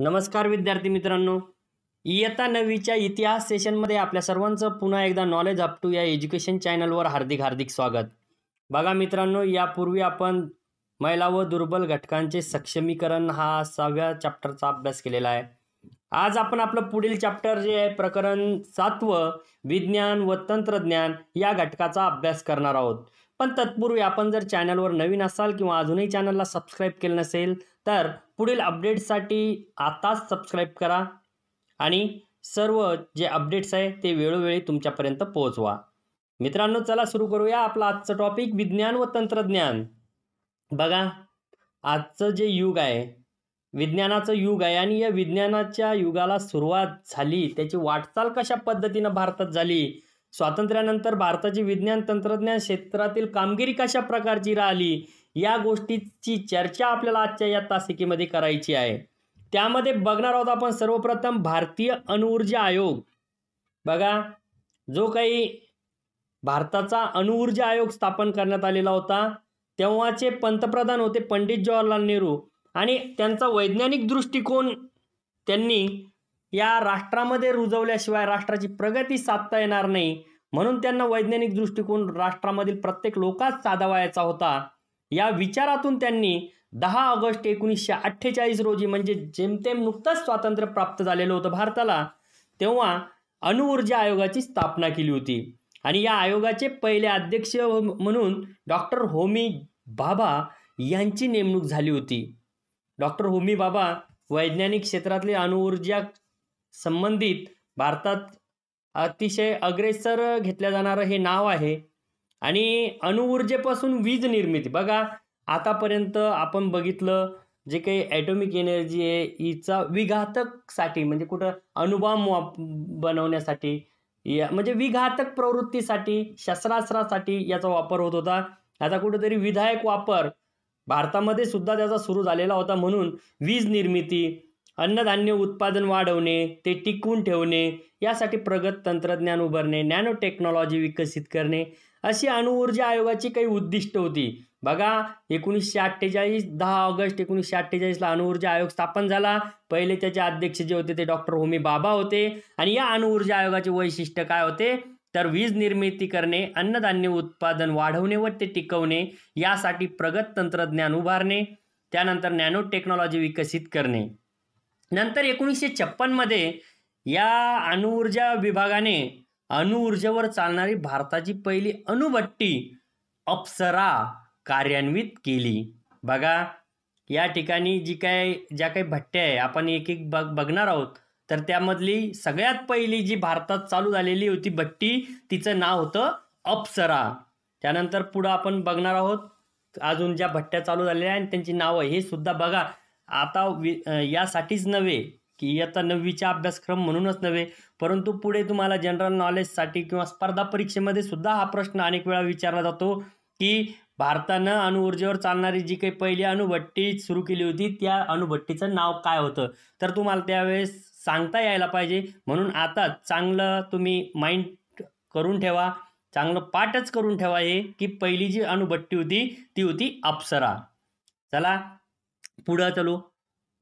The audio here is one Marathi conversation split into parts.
नमस्कार विद्यार्थी मित्रांनो इयत्ता नववीच्या इतिहास सेशनमध्ये आपल्या सर्वांचं पुन्हा एकदा नॉलेज अप टू या एज्युकेशन चॅनलवर हार्दिक हार्दिक स्वागत बघा मित्रांनो यापूर्वी आपण महिला व दुर्बल घटकांचे सक्षमीकरण हा सहाव्या चॅप्टरचा अभ्यास केलेला आहे आज आपण आपलं पुढील चॅप्टर जे आहे प्रकरण सातवं विज्ञान व तंत्रज्ञान या घटकाचा अभ्यास करणार आहोत पण तत्पूर्वी आपण जर चॅनलवर नवीन असाल किंवा अजूनही चॅनलला सबस्क्राईब केलं नसेल तर पुढील अपडेट्ससाठी आताच सबस्क्राईब करा आणि सर्व जे अपडेट्स आहे ते वेळोवेळी तुमच्यापर्यंत पोहोचवा मित्रांनो चला सुरू करूया आपला आजचं टॉपिक विज्ञान व तंत्रज्ञान बघा आजचं जे युग आहे विज्ञानाचं युग आहे आणि या विज्ञानाच्या युगाला सुरुवात झाली त्याची वाटचाल कशा पद्धतीनं भारतात झाली स्वातंत्र्यानंतर भारताची विज्ञान तंत्रज्ञान क्षेत्रातील कामगिरी कशा प्रकारची राहिली या गोष्टीची चर्चा आपल्याला आजच्या या तासिकेमध्ये करायची आहे त्यामध्ये बघणार आहोत आपण सर्वप्रथम भारतीय अणुऊर्जा आयोग बघा जो काही भारताचा अणुऊर्जा आयोग स्थापन करण्यात आलेला होता तेव्हाचे पंतप्रधान होते पंडित जवाहरलाल नेहरू आणि त्यांचा वैज्ञानिक दृष्टिकोन त्यांनी या राष्ट्रामध्ये रुजवल्याशिवाय राष्ट्राची प्रगती साधता येणार नाही म्हणून त्यांना वैज्ञानिक दृष्टिकोन राष्ट्रामधील प्रत्येक लोकांच साधावायचा होता या विचारातून त्यांनी दहा ऑगस्ट एकोणीसशे अठ्ठेचाळीस रोजी म्हणजे जेमतेम नुकतंच स्वातंत्र्य प्राप्त झालेलं होतं भारताला तेव्हा अणुऊर्जा आयोगाची स्थापना केली होती आणि या आयोगाचे पहिले अध्यक्ष म्हणून डॉक्टर होमी बाबा यांची नेमणूक झाली होती डॉक्टर होमी बाबा वैज्ञानिक क्षेत्रातले अणुऊर्जा संबंधित भारतात अतिशय अग्रेसर घेतल्या जाणारं हे नाव आहे आणि अणुऊर्जेपासून वीज निर्मिती बघा आतापर्यंत आपण बघितलं जे काही ॲटॉमिक एनर्जी आहे हिचा विघातकसाठी म्हणजे कुठं अणुबाम बनवण्यासाठी या म्हणजे विघातक प्रवृत्तीसाठी शस्त्रास्त्रासाठी याचा वापर होत होता आता कुठेतरी विधायक वापर भारतामध्ये सुद्धा त्याचा सुरू झालेला होता म्हणून वीज निर्मिती अन्नधान्य उत्पादन वाढवणे ते टिकवून ठेवणे यासाठी प्रगत तंत्रज्ञान उभारणे नॅनो टेक्नॉलॉजी विकसित करणे अशी अणुऊर्जा आयोगाची काही उद्दिष्ट होती बघा एकोणीसशे अठ्ठेचाळीस दहा ऑगस्ट एकोणीसशे अठ्ठेचाळीसला अणुऊर्जा आयोग स्थापन झाला पहिले त्याचे अध्यक्ष जे होते ते डॉक्टर होमी बाबा होते आणि या अणुऊर्जा आयोगाचे वैशिष्ट्य काय होते तर वीज निर्मिती करणे अन्नधान्य उत्पादन वाढवणे व ते टिकवणे यासाठी प्रगत तंत्रज्ञान उभारणे त्यानंतर नॅनो टेक्नॉलॉजी विकसित करणे नंतर एकोणीसशे छप्पनमध्ये या अणुऊर्जा विभागाने अणुऊर्जेवर चालणारी भारताची पहिली अणुभट्टी अप्सरा कार्यान्वित केली बघा या ठिकाणी जी काय ज्या काही भट्ट्या आहे आपण एक एक बघ बघणार आहोत तर त्यामधली सगळ्यात पहिली जी भारतात चालू झालेली होती भट्टी तिचं नाव होतं अप्सरा त्यानंतर पुढं आपण बघणार आहोत अजून ज्या भट्ट्या चालू झालेल्या आहेत त्यांची नावं हे सुद्धा बघा आता वि यासाठीच नव्हे की आता नववीचा अभ्यासक्रम म्हणूनच नव्हे परंतु पुढे तुम्हाला जनरल नॉलेजसाठी किंवा स्पर्धा परीक्षेमध्ये सुद्धा हा प्रश्न अनेक वेळा विचारला जातो की भारतानं अणुऊर्जेवर चालणारी जी काही पहिली अणुभट्टी सुरू केली होती त्या अणुभट्टीचं नाव काय होतं तर तुम्हाला त्यावेळेस सांगता यायला पाहिजे म्हणून आता चांगलं तुम्ही माइंड करून ठेवा चांगलं पाठच करून ठेवा हे की पहिली जी अणुभट्टी होती ती होती अप्सरा चला पुढं चलो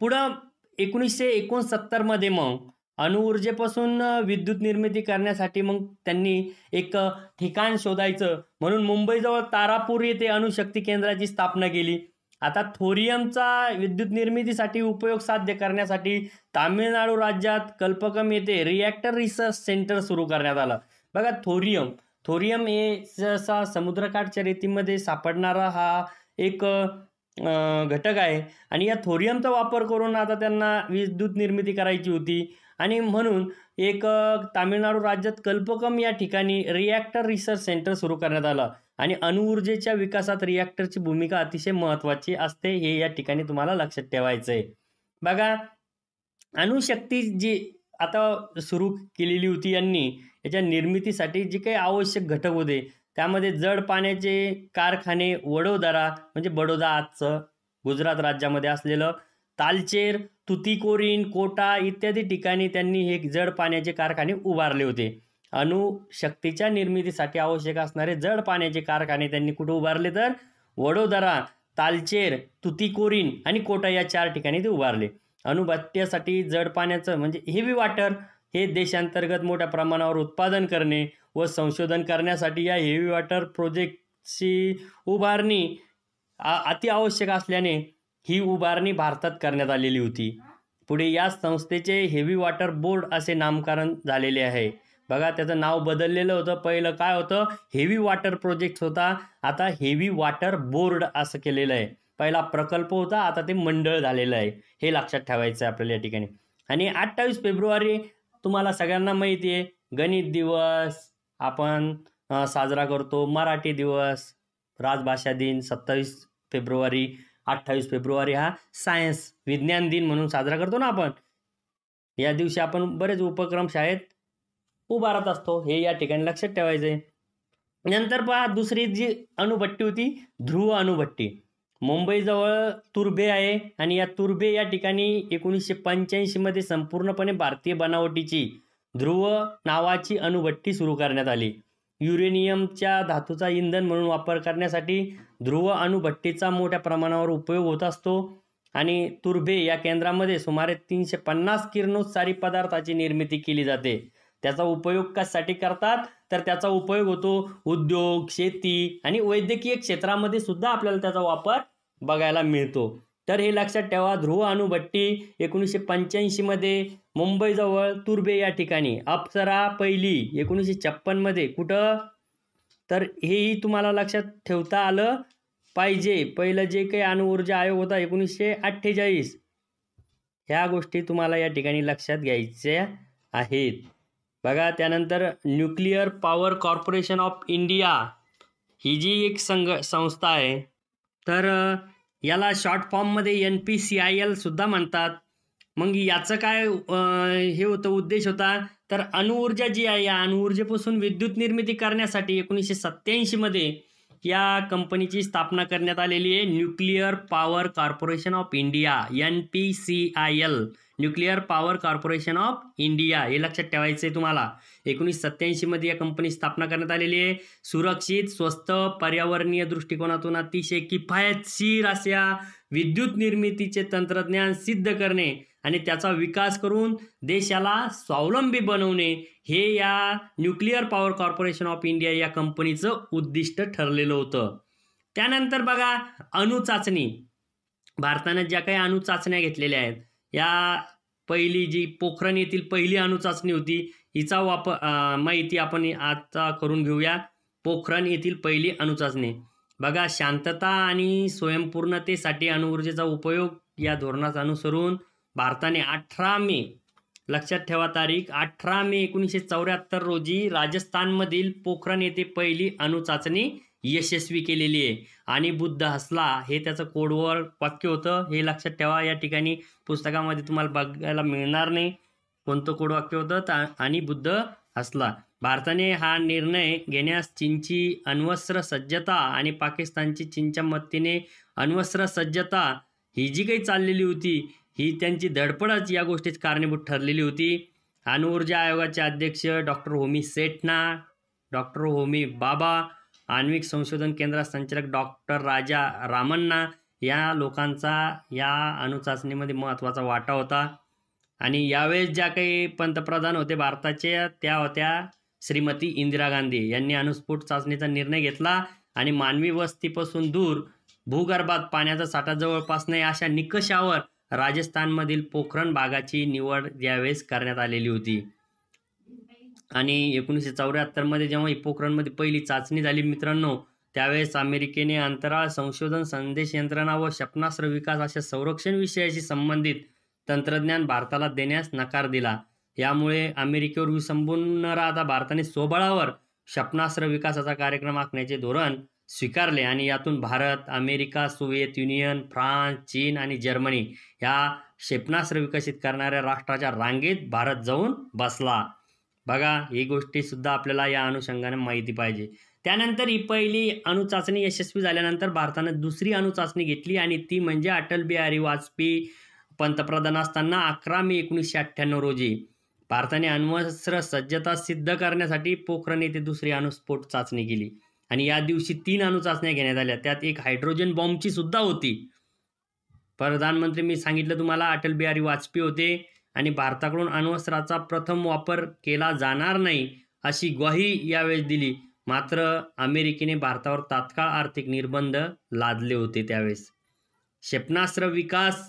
पुढं एकोणीसशे एकोणसत्तरमध्ये मग अणुऊर्जेपासून विद्युत निर्मिती करण्यासाठी मग त्यांनी एक ठिकाण शोधायचं म्हणून मुंबईजवळ तारापूर येथे अणुशक्ती केंद्राची स्थापना केली आता थोरियमचा विद्युत निर्मितीसाठी उपयोग साध्य करण्यासाठी तामिळनाडू राज्यात कल्पकम येथे रिॲक्टर रिसर्च सेंटर सुरू करण्यात आलं बघा थोरियम थोरियम हे जसा समुद्रकाठच्या रेतीमध्ये सापडणारा हा एक घटक आहे आणि या थोरियमचा वापर करून आता त्यांना विद्युत निर्मिती करायची होती आणि म्हणून एक तामिळनाडू राज्यात कल्पकम या ठिकाणी रिॲक्टर रिसर्च सेंटर सुरू करण्यात आलं आणि अणुऊर्जेच्या विकासात रिॲक्टरची भूमिका अतिशय महत्त्वाची असते हे या ठिकाणी तुम्हाला लक्षात ठेवायचं आहे बघा अणुशक्ती जी आता सुरू केलेली होती यांनी याच्या निर्मितीसाठी जे काही आवश्यक घटक होते त्यामध्ये जड पाण्याचे कारखाने वडोदरा म्हणजे बडोदा आजचं गुजरात राज्यामध्ये असलेलं तालचेर तुतीकोरीन कोटा इत्यादी ठिकाणी त्यांनी हे जड पाण्याचे कारखाने उभारले होते अणुशक्तीच्या निर्मितीसाठी आवश्यक असणारे जड पाण्याचे कारखाने त्यांनी कुठे उभारले तर वडोदरा तालचेर तुतीकोरीन आणि कोटा या चार ठिकाणी ते उभारले अणुभट्ट्यासाठी जड पाण्याचं म्हणजे हेवी वाटर हे देशांतर्गत मोठ्या प्रमाणावर उत्पादन करणे व संशोधन करण्यासाठी या हेवी वॉटर प्रोजेक्टची उभारणी अतिआवश्यक असल्याने ही उभारणी भारतात करण्यात आलेली होती पुढे या संस्थेचे हेवी वॉटर बोर्ड असे नामकरण झालेले आहे बघा त्याचं नाव बदललेलं होतं पहिलं काय होतं हेवी वॉटर प्रोजेक्ट होता आता हेवी वॉटर बोर्ड असं केलेलं आहे पहिला प्रकल्प होता आता ते मंडळ झालेलं आहे हे लक्षात ठेवायचं आहे आपल्याला या ठिकाणी आणि अठ्ठावीस फेब्रुवारी तुम्हाला सगळ्यांना माहिती आहे गणित दिवस आपण साजरा करतो मराठी दिवस राजभाषा दिन सत्तावीस फेब्रुवारी अठ्ठावीस फेब्रुवारी हा सायन्स विज्ञान दिन म्हणून साजरा करतो ना आपण या दिवशी आपण बरेच उपक्रम शाळेत उभारत असतो हे या ठिकाणी लक्षात ठेवायचं आहे नंतर पहा दुसरी जी अणुभट्टी होती ध्रुव अणुभट्टी मुंबईजवळ तुर्भे आहे आणि या तुर्भे या ठिकाणी एकोणीसशे पंच्याऐंशीमध्ये संपूर्णपणे भारतीय बनावटीची ध्रुव नावाची अणुभट्टी सुरू करण्यात आली युरेनियमच्या धातूचा इंधन म्हणून वापर करण्यासाठी ध्रुव अणुभट्टीचा मोठ्या प्रमाणावर उपयोग होत असतो आणि तुर्भे या केंद्रामध्ये सुमारे तीनशे पन्नास किरणोत्सारी पदार्थाची निर्मिती केली जाते त्याचा उपयोग कशासाठी करतात तर त्याचा उपयोग होतो उद्योग शेती आणि वैद्यकीय क्षेत्रामध्ये सुद्धा आपल्याला त्याचा वापर बघायला मिळतो तर हे लक्षात ठेवा ध्रुव अणुभट्टी एकोणीसशे पंच्याऐंशीमध्ये मुंबईजवळ तुर्बे या ठिकाणी अप्सरा पहिली एकोणीसशे छप्पनमध्ये कुठं तर हेही तुम्हाला लक्षात ठेवता आलं पाहिजे पहिलं जे काही अणुऊर्जा आयोग होता एकोणीसशे अठ्ठेचाळीस ह्या गोष्टी तुम्हाला या ठिकाणी लक्षात घ्यायच्या आहेत बघा त्यानंतर nuclear power corporation of India ही जी एक संघ संस्था आहे तर याला शॉर्ट फॉर्ममध्ये एन पी सी आय एलसुद्धा म्हणतात मग याचं काय हे होतं उद्देश होता तर अणुऊर्जा जी आहे या अणुऊर्जेपासून विद्युत निर्मिती करण्यासाठी एकोणीसशे सत्त्याऐंशीमध्ये या कंपनीची स्थापना करण्यात आलेली आहे nuclear power corporation of India N P C I L nuclear power corporation of India हे लक्षात ठेवायचं आहे तुम्हाला एकोणीस मध्ये या कंपनी स्थापना करण्यात आलेली आहे सुरक्षित स्वस्त पर्यावरणीय दृष्टिकोनातून अतिशय किफायतशीर अशा विद्युत निर्मितीचे तंत्रज्ञान सिद्ध करणे आणि त्याचा विकास करून देशाला स्वावलंबी बनवणे हे या nuclear power corporation of India या कंपनीचं उद्दिष्ट ठरलेलं होतं त्यानंतर बघा अणुचाचणी भारतानं ज्या काही अणुचाचण्या घेतलेल्या आहेत या पहिली जी पोखरण येथील पहिली अणुचाचणी होती हिचा वाप माहिती आपण आता करून घेऊया पोखरण येथील पहिली अणुचाचणी बघा शांतता आणि स्वयंपूर्णतेसाठी अणुऊर्जेचा उपयोग या धोरणाचा अनुसरून भारताने अठरा मे लक्षात ठेवा तारीख अठरा मे एकोणीसशे चौऱ्याहत्तर रोजी राजस्थानमधील पोखरण येथे पहिली अणुचाचणी यशस्वी केलेली आहे आणि बुद्ध हसला हे त्याचं कोडवर वाक्य होतं हे लक्षात ठेवा या ठिकाणी पुस्तकामध्ये तुम्हाला बघायला मिळणार नाही कोणतं कोडवाक्य होतं आणि बुद्ध हसला भारताने हा निर्णय घेण्यास चीनची अण्वस्त्र सज्जता आणि पाकिस्तानची चीनच्या मदतीने अण्वस्त्र सज्जता ही जी काही चाललेली होती ही त्यांची धडपडच या गोष्टीत कारणीभूत ठरलेली होती अणुऊर्जा आयोगाचे अध्यक्ष डॉक्टर होमी सेठना डॉक्टर होमी बाबा आण्विक संशोधन केंद्रात संचालक डॉक्टर राजा रामन्ना या लोकांचा या अणुचाचणीमध्ये महत्त्वाचा वाटा होता आणि यावेळेस ज्या काही पंतप्रधान होते भारताच्या त्या होत्या श्रीमती इंदिरा गांधी यांनी अणुस्फोट चाचणीचा निर्णय घेतला आणि मानवी वस्तीपासून दूर भूगर्भात पाण्याचा साठा जवळपास नाही अशा निकषावर राजस्थानमधील पोखरण भागाची निवड यावेळेस करण्यात आलेली होती आणि एकोणीसशे चौऱ्याहत्तरमध्ये जेव्हा इपोक्रॉनमध्ये पहिली चाचणी झाली मित्रांनो त्यावेळेस अमेरिकेने अंतराळ संशोधन संदेश यंत्रणा व क्षेपणास्त्र विकास अशा संरक्षण विषयाशी संबंधित तंत्रज्ञान भारताला देण्यास नकार दिला यामुळे अमेरिकेवर विसंबून न राहता भारताने स्वबळावर क्षेपणास्त्र विकासाचा कार्यक्रम आखण्याचे धोरण स्वीकारले आणि यातून Bharat America Soviet Union France चीन आणि जर्मनी या क्षेपणास्त्र विकसित करणाऱ्या राष्ट्राच्या रांगेत भारत जाऊन बसला बघा ही गोष्टीसुद्धा आपल्याला या अनुषंगाने माहिती पाहिजे त्यानंतर ही पहिली अणुचाचणी यशस्वी झाल्यानंतर भारतानं दुसरी अणुचाचणी घेतली आणि ती म्हणजे अटल बिहारी वाजपेयी पंतप्रधान असताना अकरा मे एकोणीसशे अठ्ठ्याण्णव रोजी भारताने अण्वस्त्र सज्जता सिद्ध करण्यासाठी पोखरण येथे दुसरी अणुस्फोट चाचणी केली आणि या दिवशी तीन अणुचाचण्या घेण्यात आल्या त्यात एक हायड्रोजन बॉम्बची सुद्धा होती प्रधानमंत्री मी सांगितलं तुम्हाला अटल बिहारी वाजपेयी होते आणि भारताकडून अण्वस्त्राचा प्रथम वापर केला जाणार नाही अशी ग्वाही यावेळेस दिली मात्र अमेरिकेने भारतावर तात्काळ आर्थिक निर्बंध लादले होते त्यावेळेस क्षेपणास्त्र विकास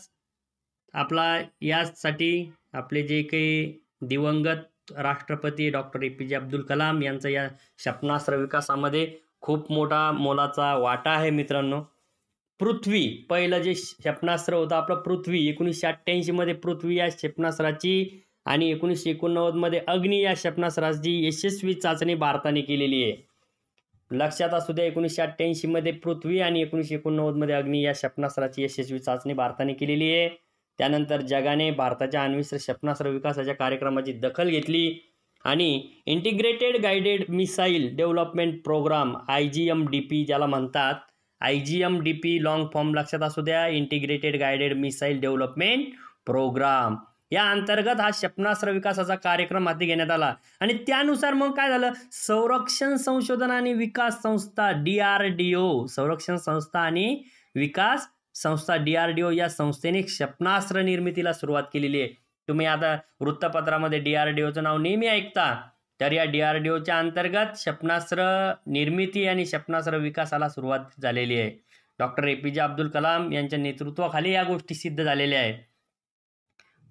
आपला यासाठी आपले जे काही दिवंगत राष्ट्रपती डॉक्टर ए पी जे अब्दुल कलाम यांचा या क्षेपणास्त्र विकासामध्ये खूप मोठा मोलाचा वाटा आहे मित्रांनो पृथ्वी पहिलं जे क्षेपणास्त्र होतं आपलं पृथ्वी एकोणीसशे अठ्ठ्याऐंशीमध्ये पृथ्वी या क्षेपणास्त्राची आणि एकोणीसशे एकोणनव्वदमध्ये अग्नी या क्षेपणास्त्राची यशस्वी चाचणी भारताने केलेली आहे लक्षात असू द्या एकोणीसशे अठ्ठ्याऐंशीमध्ये पृथ्वी आणि एकोणीसशे एकोणनव्वदमध्ये अग्नी या क्षेपणास्त्राची यशस्वी चाचणी भारताने केलेली आहे त्यानंतर जगाने भारताच्या अण्विस्त्र क्षेपणास्त्र विकासाच्या कार्यक्रमाची दखल घेतली आणि integrated guided missile development programme I G M D P ज्याला म्हणतात I G M D P long form लक्षात असू द्या integrated guided missile development programme या अंतर्गत हा क्षेपणास्त्र विकासाचा कार्यक्रम हाती घेण्यात आला आणि त्यानुसार मग काय झालं संरक्षण संशोधन आणि विकास संस्था डी आर डी ओ संरक्षण संस्था आणि विकास संस्था डी आर डी ओ या संस्थेने क्षेपणास्त्र निर्मितीला सुरुवात केलेली आहे तुम्ही आता वृत्तपत्रामध्ये डी आर डी ओचं नाव नेहमी ऐकता तर या डी आर डी ओच्या अंतर्गत क्षेपणास्त्र निर्मिती आणि क्षेपणास्त्र विकासाला सुरुवात झालेली आहे डॉक्टर ए पी जे अब्दुल कलाम यांच्या नेतृत्वाखाली या गोष्टी सिद्ध झालेल्या आहे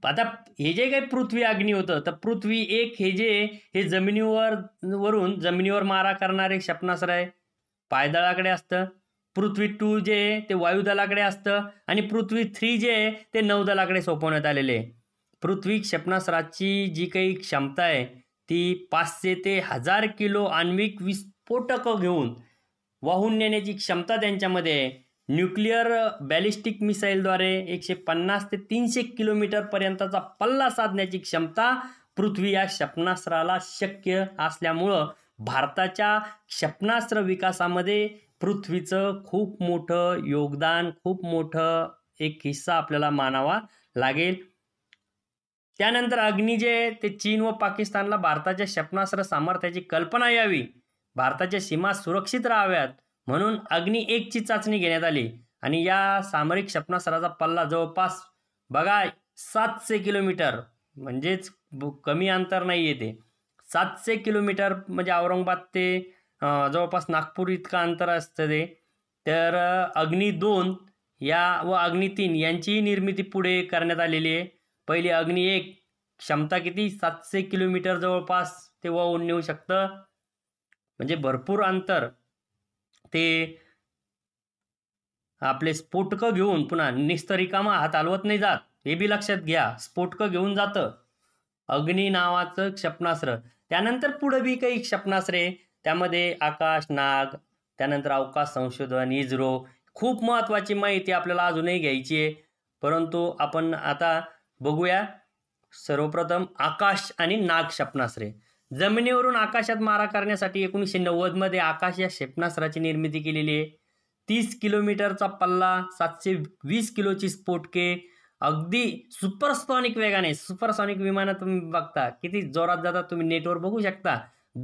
आता हे जे काही पृथ्वी अग्नी होतं तर पृथ्वी एक हे जे हे जमिनीवर वरून जमिनीवर मारा करणारे क्षेपणास्त्र आहे पायदळाकडे असतं पृथ्वी टू जे आहे ते वायुदलाकडे असतं आणि पृथ्वी थ्री जे आहे ते नौदलाकडे सोपवण्यात आलेले आहे पृथ्वी क्षेपणास्त्राची जी काही क्षमता आहे ती पाचशे ते हजार किलो आण्विक विस्फोटकं घेऊन वाहून नेण्याची क्षमता त्यांच्यामध्ये आहे न्यूक्लिअर बॅलिस्टिक मिसाईलद्वारे एकशे पन्नास ते तीनशे किलोमीटरपर्यंतचा पल्ला साधण्याची क्षमता पृथ्वी या क्षेपणास्त्राला शक्य असल्यामुळं भारताच्या क्षेपणास्त्र विकासामध्ये पृथ्वीचं खूप मोठं योगदान खूप मोठं एक हिस्सा आपल्याला मानावा लागेल त्यानंतर अग्नी जे ते चीन व पाकिस्तानला भारताच्या क्षेपणास्त्र सामर्थ्याची कल्पना यावी भारताच्या सीमा सुरक्षित राहाव्यात म्हणून अग्नी एकची चाचणी घेण्यात आली आणि या सामरिक क्षेपणास्त्राचा पल्ला जवळपास बघा सातशे किलोमीटर म्हणजेच कमी अंतर नाही येते सातशे किलोमीटर म्हणजे औरंगाबाद ते जवळपास नागपूर इतकं अंतर असतं ते तर अग्नी दोन या व अग्नी तीन यांचीही निर्मिती पुढे करण्यात आलेली आहे पहिली अग्नी एक क्षमता किती सातशे किलोमीटर जवळपास ते वाहून नेऊ शकतं म्हणजे भरपूर अंतर ते आपले स्फोटकं घेऊन पुन्हा निस्तरिकामा हात हलवत नाही जात हे बी लक्षात घ्या स्फोटक घेऊन जातं अग्नी नावाचं क्षेपणास्त्र त्यानंतर पुढे बी काही क्षेपणास्त्रे त्यामध्ये आकाश नाग त्यानंतर अवकाश संशोधन इजरो खूप महत्वाची माहिती आपल्याला अजूनही घ्यायची आहे परंतु आपण आता बघूया सर्वप्रथम आकाश आणि नाग क्षेपणास्त्रे जमिनीवरून आकाशात मारा करण्यासाठी एकोणीसशे नव्वदमध्ये आकाश या क्षेपणास्त्राची निर्मिती केलेली आहे तीस किलोमीटरचा पल्ला सातशे वीस किलोची स्फोटके अगदी सुपरसॉनिक वेगाने सुपरसॉनिक विमानं तुम्ही बघता किती जोरात जातात तुम्ही नेटवर बघू शकता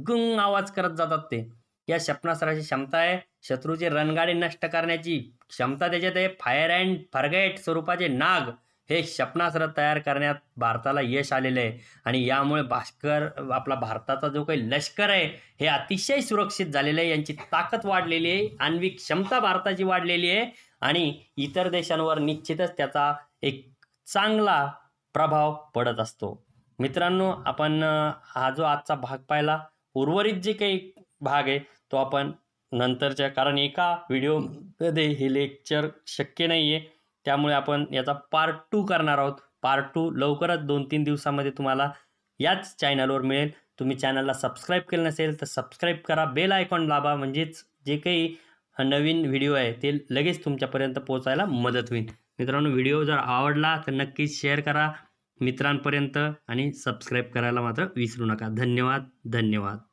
गंग आवाज करत जातात ते या क्षेपणास्त्राची क्षमता आहे शत्रूचे रणगाडे नष्ट करण्याची क्षमता त्याच्यात आहे फायर अँड फरगेट स्वरूपाचे नाग हे क्षेपणास्त्र तयार करण्यात भारताला यश आलेलं आहे आणि यामुळे भास्कर आपला भारताचा जो काही लष्कर आहे हे अतिशय सुरक्षित झालेलं आहे यांची ताकद वाढलेली आहे आण्विक क्षमता भारताची वाढलेली आहे आणि इतर देशांवर निश्चितच त्याचा एक चांगला प्रभाव पडत असतो मित्रांनो आपण हा जो आजचा भाग पाहिला उर्वरित जे काही भाग आहे तो आपण नंतरच्या कारण एका व्हिडिओमध्ये हे लेक्चर शक्य नाही आहे त्यामुळे आपण याचा पार्ट टू करणार आहोत पार्ट टू लवकरच दोन तीन दिवसामध्ये तुम्हाला याच चॅनलवर मिळेल तुम्ही चॅनलला सबस्क्राईब केलं नसेल तर सबस्क्राईब करा बेल आयकॉन लाभा म्हणजेच जे काही नवीन व्हिडिओ आहे ते लगेच तुमच्यापर्यंत पोहोचायला मदत होईल मित्रांनो व्हिडिओ जर आवडला तर नक्कीच शेअर करा मित्रांपर्यंत आणि सबस्क्राईब करायला मात्र विसरू नका धन्यवाद धन्यवाद